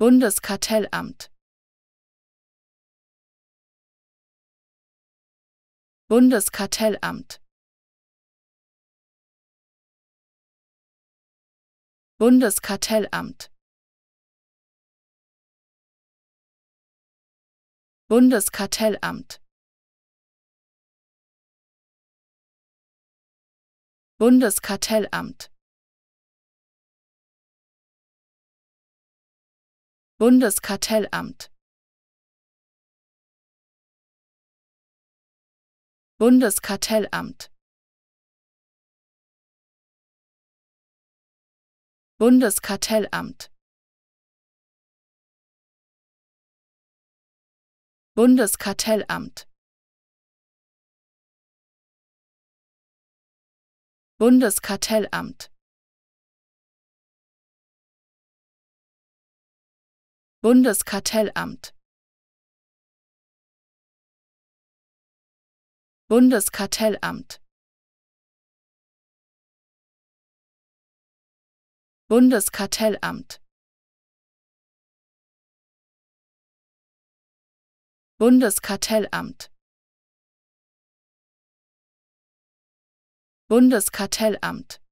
Bundeskartellamt Bundeskartellamt Bundeskartellamt Bundeskartellamt Bundeskartellamt Bundeskartellamt Bundeskartellamt Bundeskartellamt Bundeskartellamt Bundeskartellamt Bundeskartellamt Bundeskartellamt Bundeskartellamt Bundeskartellamt Bundeskartellamt